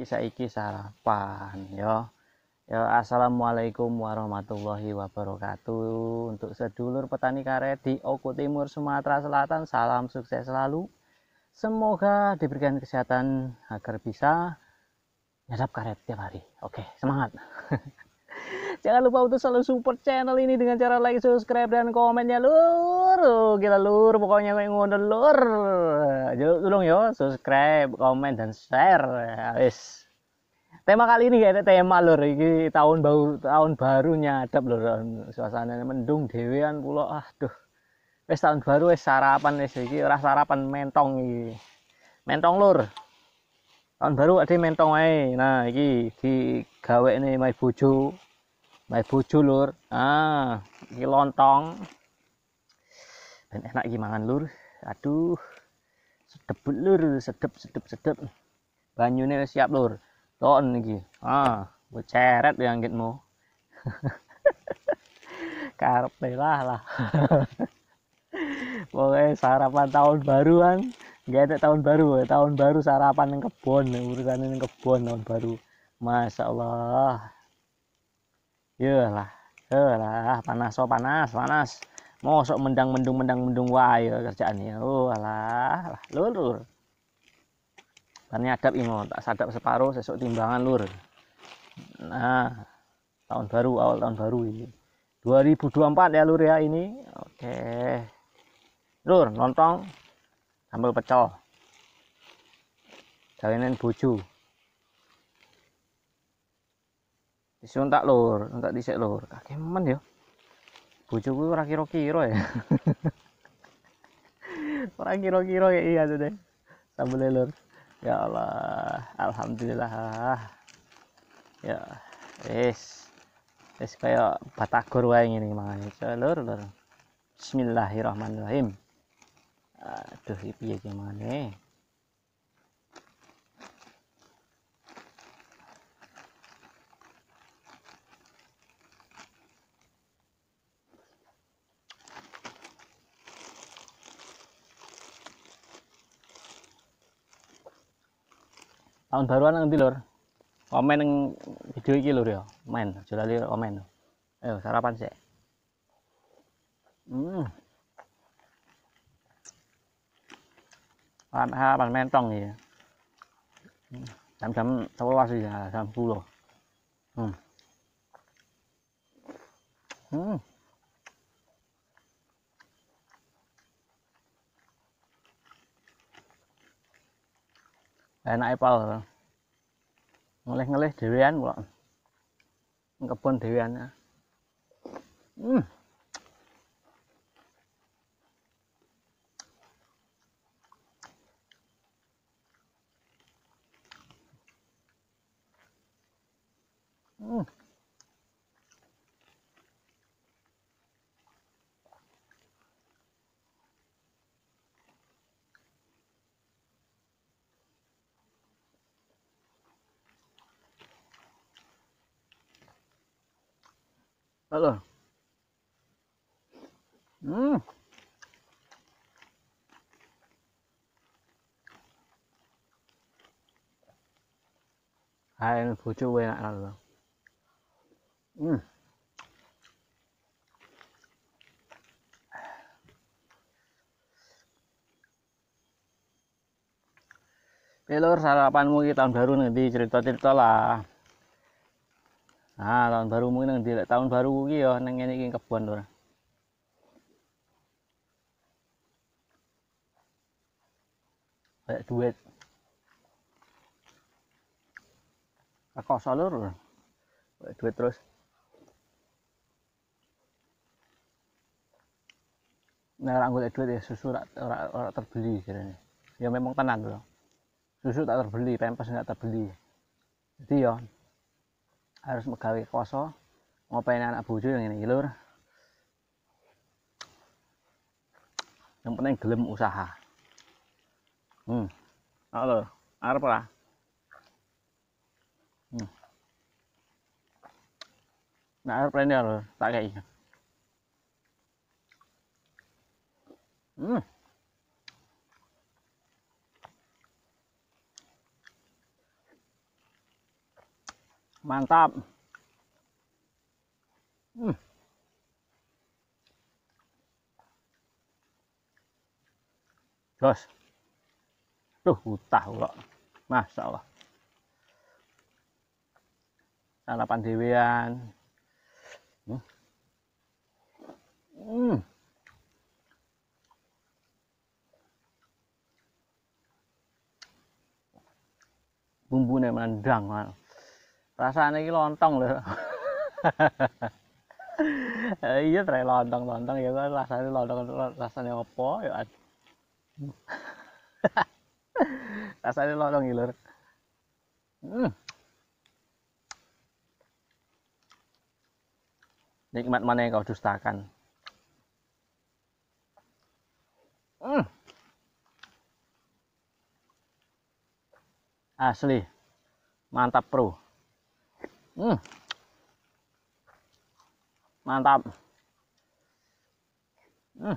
iki saiki sarapan ya, ya assalamualaikum warahmatullahi wabarakatuh untuk sedulur petani karet di oku Timur Sumatera Selatan salam sukses selalu semoga diberikan kesehatan agar bisa nyadap karet tiap hari oke semangat jangan lupa untuk selalu support channel ini dengan cara like subscribe dan komennya loh aduh kita lur pokoknya kayak ngono lur jadi tolong yo subscribe komen dan share wis tema kali ini kayak tema lur ini tahun baru tahun barunya nyadap lur suasana mendung dewean pulau, aduh wis tahun baru wis sarapan wis iki rasa sarapan mentong ini mentong lur tahun baru ada mentong ae nah ini di gawe ini my bojo my bojo lur ah ini lontong ben enak gimana lur aduh sedep lur sedep sedep sedep banyune siap lur ton lagi. ah gue ceret ya angkitmu karep lah lah pokoknya sarapan tahun baruan Gak ada tahun baru ya. tahun baru sarapan yang kebon ya. urusan yang kebon tahun baru masya allah Yalah, yalah panas so oh, panas panas mosok mendang mendung mendang mendung wae kerjaannya oh alah lur lur kan nyadap imo tak sadap separuh sesuk timbangan lur nah tahun baru awal tahun baru ini 2024 ya lur ya ini oke lur nontong, sambil pecel jalanin bojo disuntak lur, untuk disek lur. men yo bojoku ora kira-kira ya ora kira-kira ya iya tuh deh sambel lelur ya Allah alhamdulillah ya es es kayak batagor wae ngene mangane ya, lur lur bismillahirrahmanirrahim aduh piye iki mangane tahun baruan nanti lor komen yang video ini lor ya main sudah lihat komen ayo sarapan sih hmm bạn ha bạn men trong thì chấm chấm sáu ba gì là làm phu rồi ừ. ừ. enak Epal ya, ngelih-ngelih dewean kok kebon dewean hmm Halo. Hmm. Hai, bojo wae enak Hmm. Pelur sarapanmu ki tahun baru nanti cerita-cerita lah. Nah, tahun baru mungkin nang tahun baru kuwi ya nang ngene iki kebon lho. Kayak duit. Aku salur. Kayak duit terus. Nah, orang golek duit ya susu ora ora terbeli jarane. Ya memang tenang lho. Susu tak terbeli, pempes nggak terbeli. Jadi ya harus megawe koso ngopain anak bojo yang ini lur yang penting gelem usaha hmm halo apa lah hmm. nah apa ini lur tak kayak hmm mantap hmm. jos tuh utah kok masya Allah sarapan dewean hmm. hmm. bumbunya mendang rasanya ini lontong loh eh, iya terakhir ya, lontong lontong ya kan rasanya lontong rasanya apa ya rasanya lontong gilur hmm. nikmat mana yang kau dustakan hmm. asli mantap bro Hmm. Mantap. Hmm.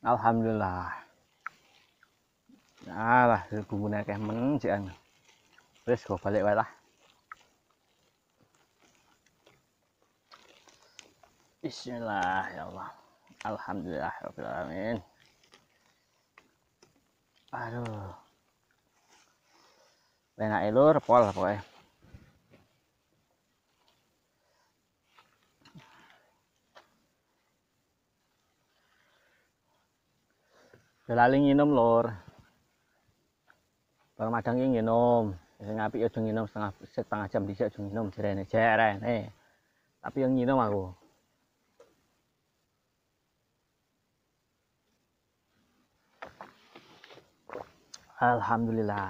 Alhamdulillah. Alah, kumpulnya kayak men sih an. Terus gue balik wae lah. Bismillah ya Allah. Alhamdulillah Amin. Aduh. Benak ilur pol pokoknya. Belaling nginum lor, Bang madang ki nginum. Sing apik yo nginum setengah setengah jam dhisik nginum jerene nih Tapi yang nginum aku. Alhamdulillah.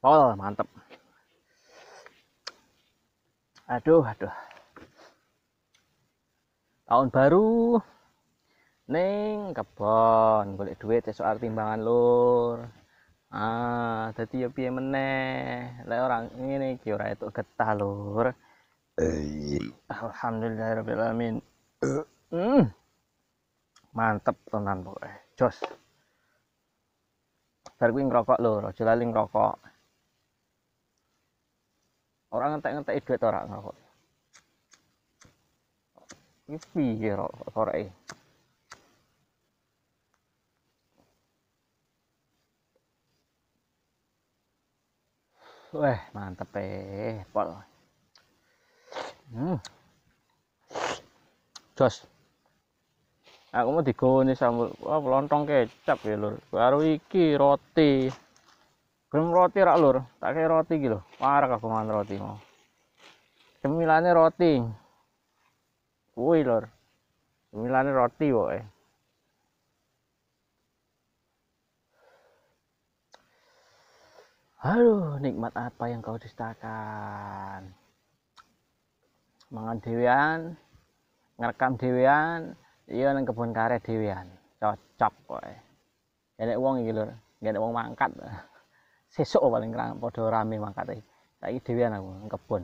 Pol, mantep. Aduh, aduh. Tahun baru neng kebon boleh duit sesuatu timbangan lur. Ah, jadi ya piye meneh? Lek orang ini iki ora etuk getah lur. Iya. Alhamdulillahirrahmanirrahim ya hmm. mantep tenan pokoknya jos bar kuwi ngrokok lho aja lali ngrokok ora ngentek-ngentek duit ora ngrokok iki piye ya, rokok koreke Wah, mantep eh, pol. Hmm. Jos. Aku mau digone sambal wah oh, lontong kecap ya, Lur. Baru iki roti. Belum roti rak, Lur. Tak kayak roti gitu. Parah aku mangan roti mau. Cemilannya roti. Kuwi, Lur. Cemilannya roti wae. Aduh, nikmat apa yang kau dustakan? mangan dhewean ngerekam dhewean iya nang kebun karet dhewean cocok kowe enek uang iki lho enek uang mangkat sesok paling kerang padha rame mangkate lagi dhewean aku nang kebun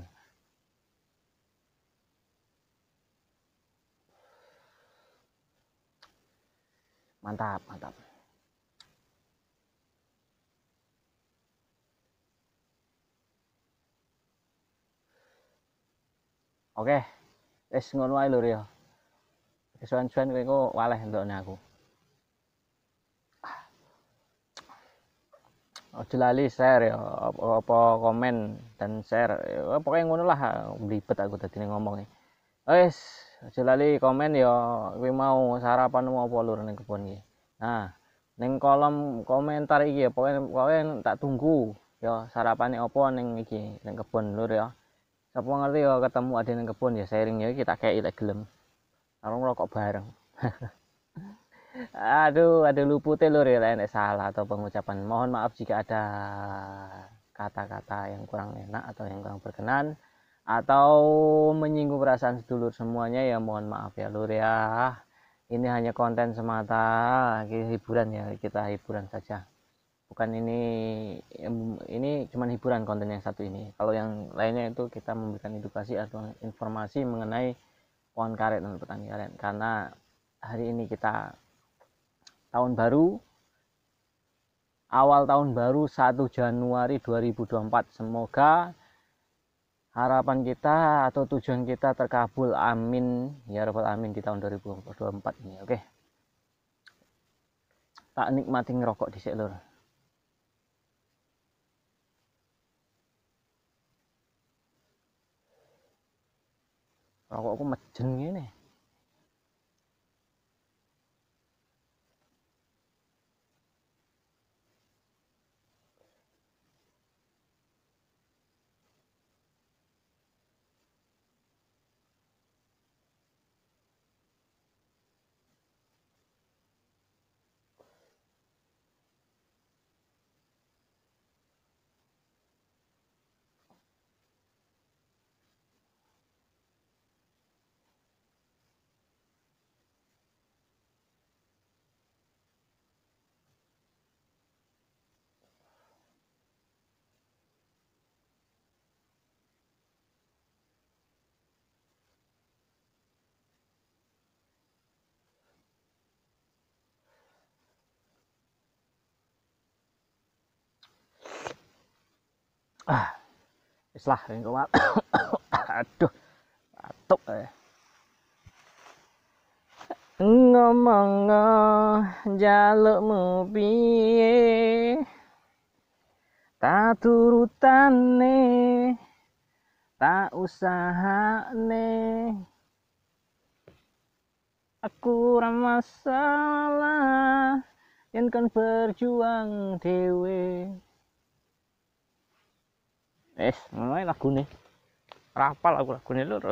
mantap mantap oke wis ngono ae lho ya kesuwen-suwen kowe kok waleh entokne aku Ojo lali share ya apa, komen dan share ya, pokoknya ngono lah belibet aku tadi ngomongnya e. wis aja lali komen ya kuwi mau sarapan mau apa lur ning kebon iki nah ning kolom komentar iki ya pokoknya, pokoknya tak tunggu ya sarapane apa ning iki ning kebon lur ya Sapa ngerti ya ketemu ada yang kebun ya sharingnya kita kayak kita gelem. Kalau rokok bareng. aduh, ada luputnya lu ya enak salah atau pengucapan. Mohon maaf jika ada kata-kata yang kurang enak atau yang kurang berkenan atau menyinggung perasaan sedulur semuanya ya mohon maaf ya lur ya ini hanya konten semata hiburan ya kita hiburan saja bukan ini ini cuma hiburan konten yang satu ini kalau yang lainnya itu kita memberikan edukasi atau informasi mengenai pohon karet dan petani karet karena hari ini kita tahun baru awal tahun baru 1 Januari 2024 semoga harapan kita atau tujuan kita terkabul amin ya rabbal amin di tahun 2024 ini oke okay? tak nikmati ngerokok di lur rồi có mặt trình nghĩa này ah islah engko aduh atuk eh. ngomong jalukmu piye tak turutane tak usahane aku ora masalah yang kan berjuang dewe. Wis, eh, ngono ae lagune. Rapal aku lagune lur.